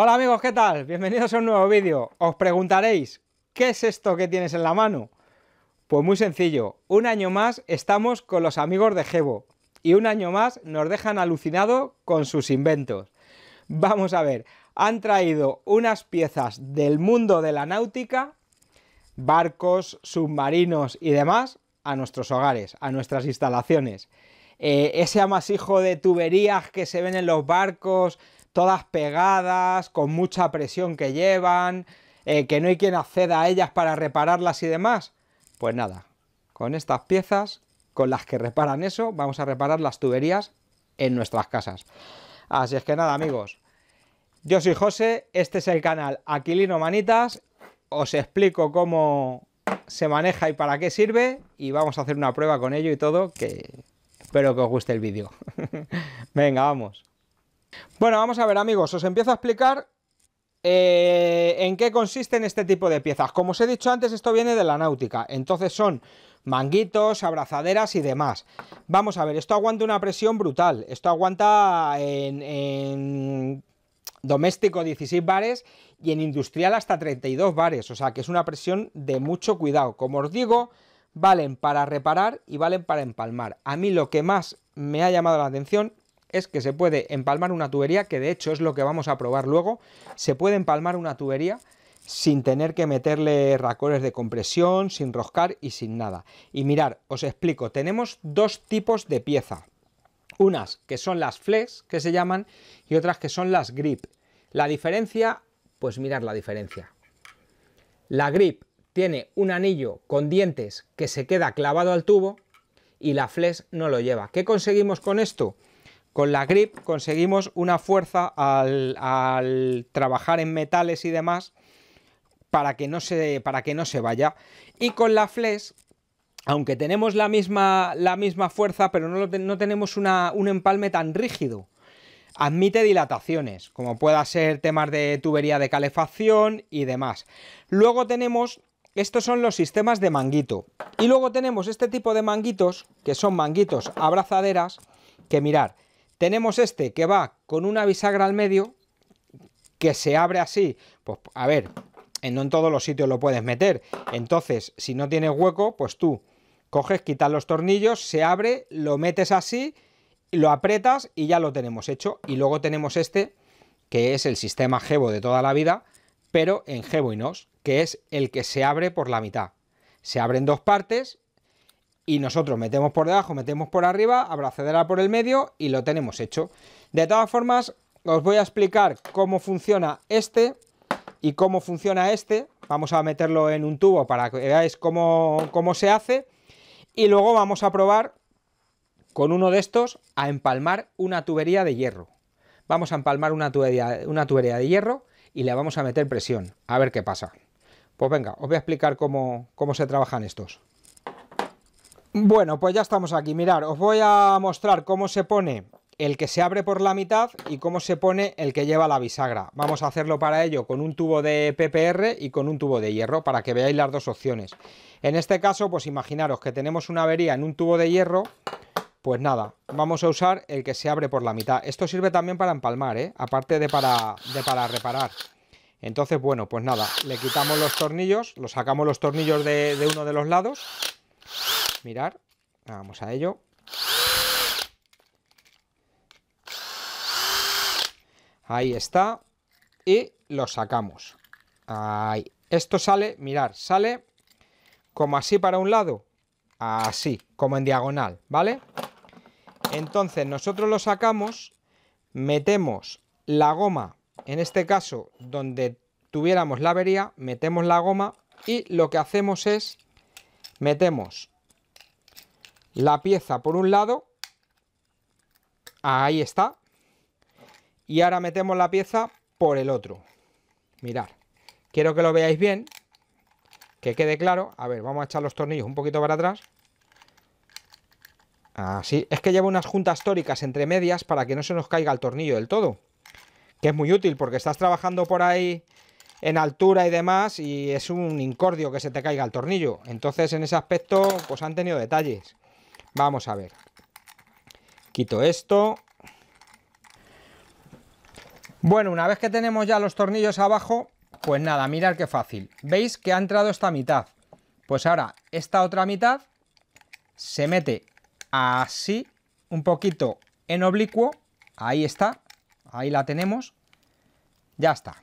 Hola amigos, ¿qué tal? Bienvenidos a un nuevo vídeo. Os preguntaréis, ¿qué es esto que tienes en la mano? Pues muy sencillo, un año más estamos con los amigos de Gebo y un año más nos dejan alucinado con sus inventos. Vamos a ver, han traído unas piezas del mundo de la náutica, barcos, submarinos y demás, a nuestros hogares, a nuestras instalaciones. Eh, ese amasijo de tuberías que se ven en los barcos, todas pegadas, con mucha presión que llevan, eh, que no hay quien acceda a ellas para repararlas y demás. Pues nada, con estas piezas, con las que reparan eso, vamos a reparar las tuberías en nuestras casas. Así es que nada, amigos. Yo soy José, este es el canal Aquilino Manitas. Os explico cómo se maneja y para qué sirve y vamos a hacer una prueba con ello y todo que espero que os guste el vídeo. Venga, vamos. Bueno, vamos a ver amigos, os empiezo a explicar eh, en qué consisten este tipo de piezas. Como os he dicho antes, esto viene de la náutica, entonces son manguitos, abrazaderas y demás. Vamos a ver, esto aguanta una presión brutal, esto aguanta en, en doméstico 16 bares y en industrial hasta 32 bares, o sea que es una presión de mucho cuidado. Como os digo, valen para reparar y valen para empalmar. A mí lo que más me ha llamado la atención es que se puede empalmar una tubería, que de hecho es lo que vamos a probar luego, se puede empalmar una tubería sin tener que meterle racores de compresión, sin roscar y sin nada. Y mirar, os explico, tenemos dos tipos de pieza. Unas que son las flex, que se llaman, y otras que son las grip. La diferencia, pues mirar la diferencia. La grip tiene un anillo con dientes que se queda clavado al tubo y la flex no lo lleva. ¿Qué conseguimos con esto? Con la grip conseguimos una fuerza al, trabajar en metales y demás para que, no se, para que no se vaya. Y con la flex, aunque tenemos la misma, la misma fuerza, pero no, tenemos un empalme tan rígido. Admite dilataciones, como pueda ser temas de tubería de calefacción y demás. Luego tenemos, estos son los sistemas de manguito. Y luego tenemos este tipo de manguitos, que son manguitos abrazaderas, que mirar, tenemos este que va con una bisagra al medio, que se abre así. Pues a ver, en, no en todos los sitios lo puedes meter. Entonces, si no tienes hueco, pues tú coges, quitas los tornillos, se abre, lo metes así, lo aprietas y ya lo tenemos hecho. Y luego tenemos este, que es el sistema Gebo de toda la vida, pero en Gebo que es el que se abre por la mitad. Se abre en dos partes y nosotros metemos por debajo, metemos por arriba, abrazadera por el medio y lo tenemos hecho. De todas formas, os voy a explicar cómo funciona este y cómo funciona este. Vamos a meterlo en un tubo para que veáis cómo, se hace. Y luego vamos a probar con uno de estos a empalmar una tubería de hierro. Vamos a empalmar una tubería, una tubería de hierro y le vamos a meter presión. A ver qué pasa. Pues venga, os voy a explicar cómo, cómo se trabajan estos. Bueno, pues ya estamos aquí. Mirad, os voy a mostrar cómo se pone el que se abre por la mitad y cómo se pone el que lleva la bisagra. Vamos a hacerlo para ello con un tubo de PPR y con un tubo de hierro para que veáis las dos opciones. En este caso, pues imaginaros que tenemos una avería en un tubo de hierro, pues nada, vamos a usar el que se abre por la mitad. Esto sirve también para empalmar, ¿eh? aparte de para, reparar. Entonces, bueno, pues nada, le quitamos los tornillos, lo sacamos los tornillos de uno de los lados mirar. Vamos a ello. Ahí está. Y lo sacamos. Ahí. Esto sale, mirar, sale como así para un lado. Así, como en diagonal, ¿vale? Entonces nosotros lo sacamos, metemos la goma, en este caso donde tuviéramos la avería, metemos la goma y lo que hacemos es metemos la pieza por un lado, ahí está, y ahora metemos la pieza por el otro. Mirad, quiero que lo veáis bien, que quede claro. A ver, vamos a echar los tornillos un poquito para atrás. Así, es que llevo unas juntas tóricas entre medias para que no se nos caiga el tornillo del todo. Que es muy útil porque estás trabajando por ahí en altura y demás y es un incordio que se te caiga el tornillo. Entonces en ese aspecto pues han tenido detalles. Vamos a ver. Quito esto. Bueno, una vez que tenemos ya los tornillos abajo, pues nada, mirad qué fácil. ¿Veis que ha entrado esta mitad? Pues ahora, esta otra mitad se mete así, un poquito en oblicuo. Ahí está, ahí la tenemos. Ya está.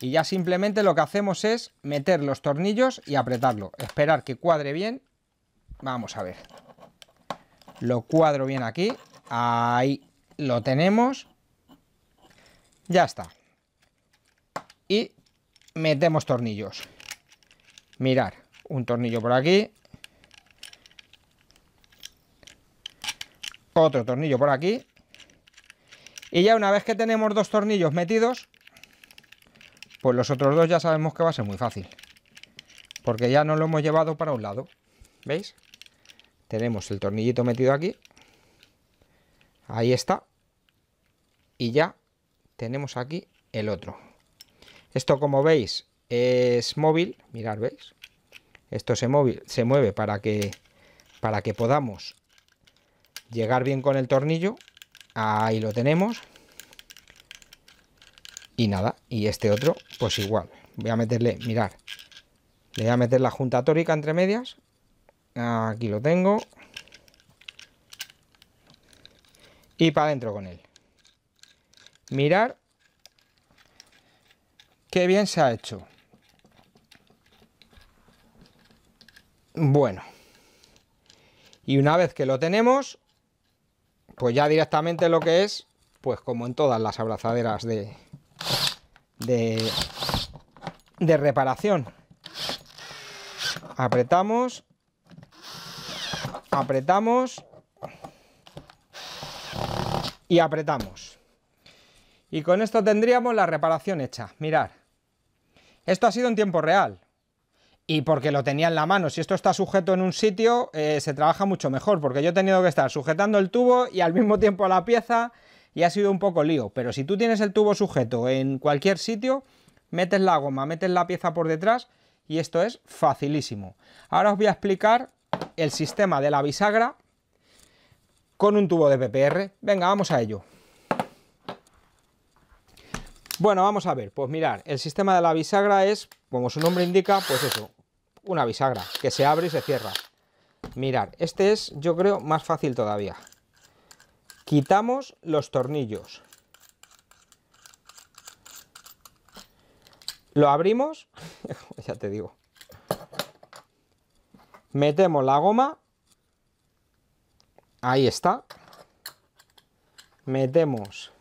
Y ya simplemente lo que hacemos es meter los tornillos y apretarlo. Esperar que cuadre bien. Vamos a ver. Lo cuadro bien aquí. Ahí lo tenemos. Ya está. Y metemos tornillos. Mirar, un tornillo por aquí. Otro tornillo por aquí. Y ya una vez que tenemos dos tornillos metidos, pues los otros dos ya sabemos que va a ser muy fácil. Porque ya no lo hemos llevado para un lado. ¿Veis? tenemos el tornillito metido aquí, ahí está, y ya tenemos aquí el otro. Esto como veis es móvil, mirad, veis, esto se, móvil, se mueve para que, para que podamos llegar bien con el tornillo, ahí lo tenemos, y nada, y este otro pues igual, voy a meterle, mirar, le voy a meter la junta tórica entre medias Aquí lo tengo. Y para adentro con él. Mirar qué bien se ha hecho. Bueno. Y una vez que lo tenemos, pues ya directamente lo que es, pues como en todas las abrazaderas de, de, de reparación. Apretamos apretamos y apretamos. Y con esto tendríamos la reparación hecha. Mirar, esto ha sido en tiempo real. Y porque lo tenía en la mano, si esto está sujeto en un sitio, eh, se trabaja mucho mejor, porque yo he tenido que estar sujetando el tubo y al mismo tiempo la pieza, y ha sido un poco lío. Pero si tú tienes el tubo sujeto en cualquier sitio, metes la goma, metes la pieza por detrás, y esto es facilísimo. Ahora os voy a explicar el sistema de la bisagra con un tubo de PPR. Venga, vamos a ello. Bueno, vamos a ver, pues mirar, el sistema de la bisagra es, como su nombre indica, pues eso, una bisagra que se abre y se cierra. Mirar, este es, yo creo, más fácil todavía. Quitamos los tornillos. Lo abrimos, ya te digo, metemos la goma, ahí está, metemos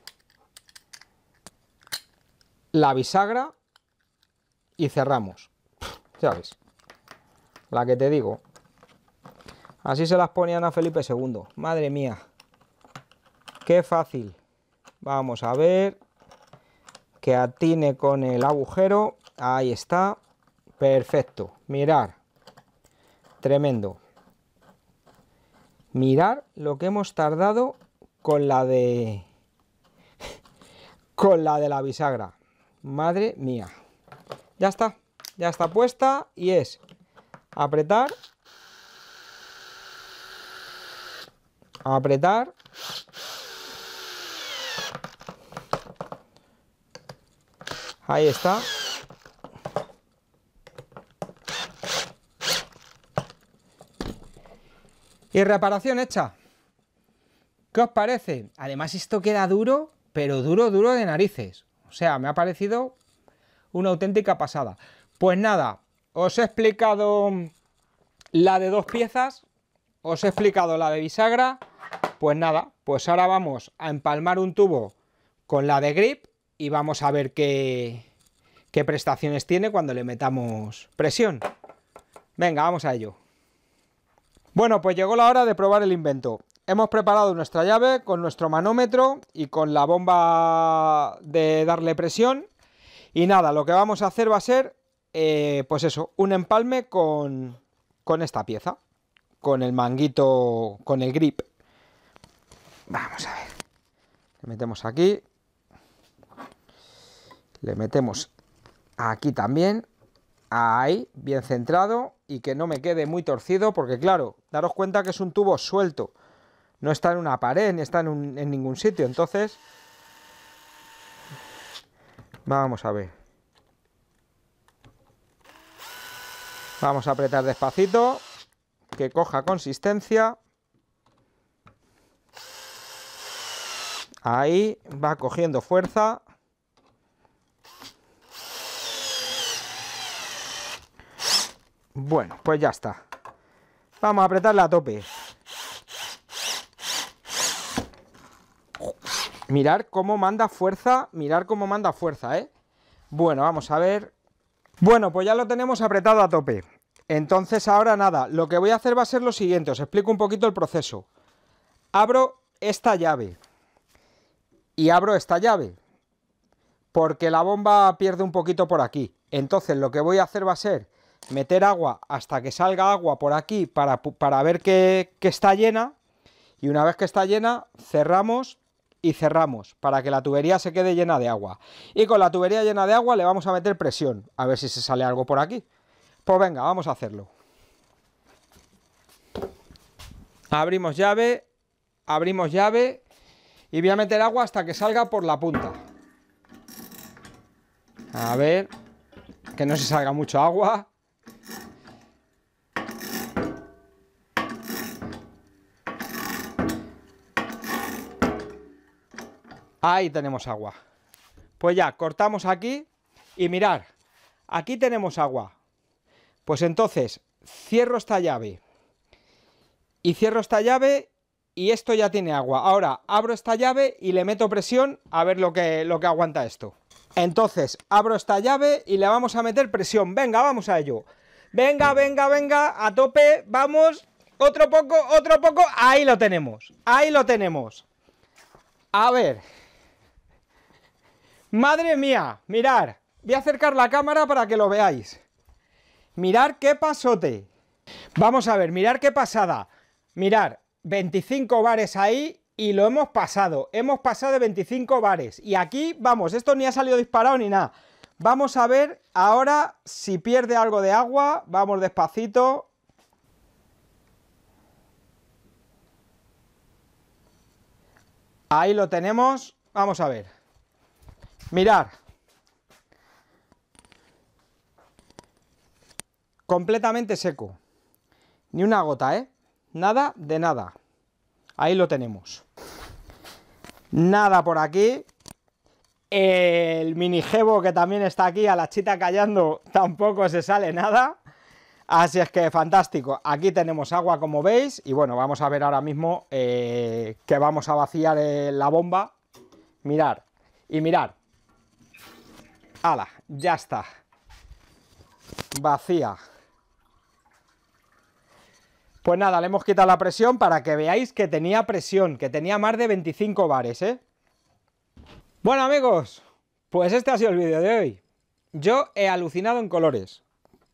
la bisagra y cerramos, ya ves, la que te digo, así se las ponían a Felipe II, madre mía, qué fácil, vamos a ver, que atine con el agujero, ahí está, perfecto, mirar Tremendo. Mirar lo que hemos tardado con la de... con la de la bisagra. Madre mía. Ya está. Ya está puesta y es apretar. Apretar. Ahí está. Y reparación hecha. ¿Qué os parece? Además esto queda duro, pero duro, duro de narices. O sea, me ha parecido una auténtica pasada. Pues nada, os he explicado la de dos piezas, os he explicado la de bisagra, pues nada, pues ahora vamos a empalmar un tubo con la de grip y vamos a ver qué, qué prestaciones tiene cuando le metamos presión. Venga, vamos a ello. Bueno, pues llegó la hora de probar el invento. Hemos preparado nuestra llave con nuestro manómetro y con la bomba de darle presión. Y nada, lo que vamos a hacer va a ser, eh, pues eso, un empalme con, con esta pieza, con el manguito, con el grip. Vamos a ver. Le metemos aquí. Le metemos aquí también. Ahí, bien centrado y que no me quede muy torcido, porque claro, daros cuenta que es un tubo suelto, no está en una pared ni está en, en ningún sitio, entonces... Vamos a ver. Vamos a apretar despacito, que coja consistencia. Ahí va cogiendo fuerza. Bueno, pues ya está. Vamos a apretarla a tope. Mirar cómo manda fuerza, mirar cómo manda fuerza, ¿eh? Bueno, vamos a ver. Bueno, pues ya lo tenemos apretado a tope. Entonces ahora nada, lo que voy a hacer va a ser lo siguiente, os explico un poquito el proceso. Abro esta llave y abro esta llave porque la bomba pierde un poquito por aquí. Entonces lo que voy a hacer va a ser meter agua hasta que salga agua por aquí para, ver que está llena y una vez que está llena cerramos y cerramos para que la tubería se quede llena de agua. Y con la tubería llena de agua le vamos a meter presión, a ver si se sale algo por aquí. Pues venga, vamos a hacerlo. Abrimos llave, abrimos llave y voy a meter agua hasta que salga por la punta. A ver, que no se salga mucho agua. Ahí tenemos agua. Pues ya, cortamos aquí y mirar, aquí tenemos agua. Pues entonces, cierro esta llave. Y cierro esta llave y esto ya tiene agua. Ahora abro esta llave y le meto presión a ver lo que, lo que aguanta esto. Entonces, abro esta llave y le vamos a meter presión. Venga, vamos a ello. Venga, venga, venga, a tope, vamos. Otro poco, otro poco. Ahí lo tenemos. Ahí lo tenemos. A ver. Madre mía, mirar. Voy a acercar la cámara para que lo veáis. Mirar qué pasote. Vamos a ver, mirar qué pasada. Mirar, 25 bares ahí y lo hemos pasado. Hemos pasado de 25 bares. Y aquí, vamos, esto ni ha salido disparado ni nada. Vamos a ver ahora si pierde algo de agua. Vamos despacito. Ahí lo tenemos. Vamos a ver. Mirar. Completamente seco. Ni una gota, ¿eh? Nada de nada. Ahí lo tenemos. Nada por aquí. El mini minijebo que también está aquí a la chita callando, tampoco se sale nada. Así es que fantástico. Aquí tenemos agua como veis y bueno, vamos a ver ahora mismo eh, que vamos a vaciar eh, la bomba. Mirar y mirar. Ala, ya está. Vacía. Pues nada, le hemos quitado la presión para que veáis que tenía presión, que tenía más de 25 bares, ¿eh? Bueno amigos, pues este ha sido el vídeo de hoy. Yo he alucinado en colores,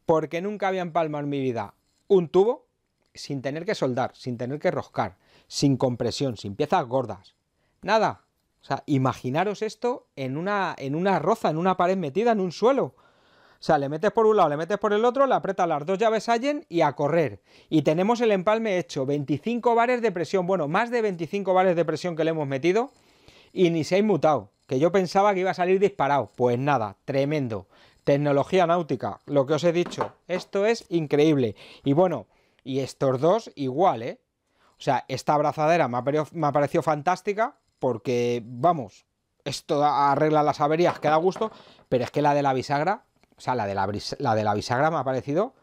porque nunca había empalmado en mi vida un tubo sin tener que soldar, sin tener que roscar, sin compresión, sin piezas gordas. Nada, o sea, imaginaros esto en una, en una roza, en una pared metida, en un suelo. O sea, le metes por un lado, le metes por el otro, le aprietas las dos llaves Allen y a correr. Y tenemos el empalme hecho, 25 bares de presión, bueno, más de 25 bares de presión que le hemos metido y ni se ha inmutado, que yo pensaba que iba a salir disparado. Pues nada, tremendo. Tecnología náutica, lo que os he dicho, esto es increíble. Y bueno, y estos dos igual, ¿eh? O sea, esta abrazadera me me ha parecido fantástica, porque, vamos, esto arregla las averías, queda gusto, pero es que la de la bisagra, o sea, la de la, bisagra me ha parecido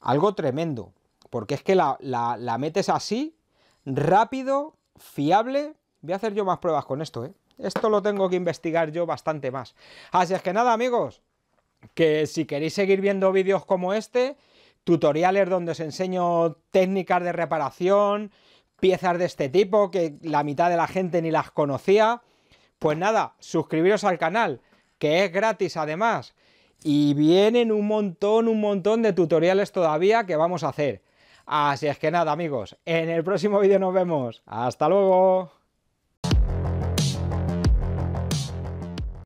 algo tremendo, porque es que la, la, la metes así, rápido, fiable, voy a hacer yo más pruebas con esto, ¿eh? Esto lo tengo que investigar yo bastante más. Así es que nada, amigos, que si queréis seguir viendo vídeos como este, tutoriales donde os enseño técnicas de reparación, piezas de este tipo que la mitad de la gente ni las conocía. Pues nada, suscribiros al canal, que es gratis además. Y vienen un montón, un montón de tutoriales todavía que vamos a hacer. Así es que nada amigos, en el próximo vídeo nos vemos. Hasta luego.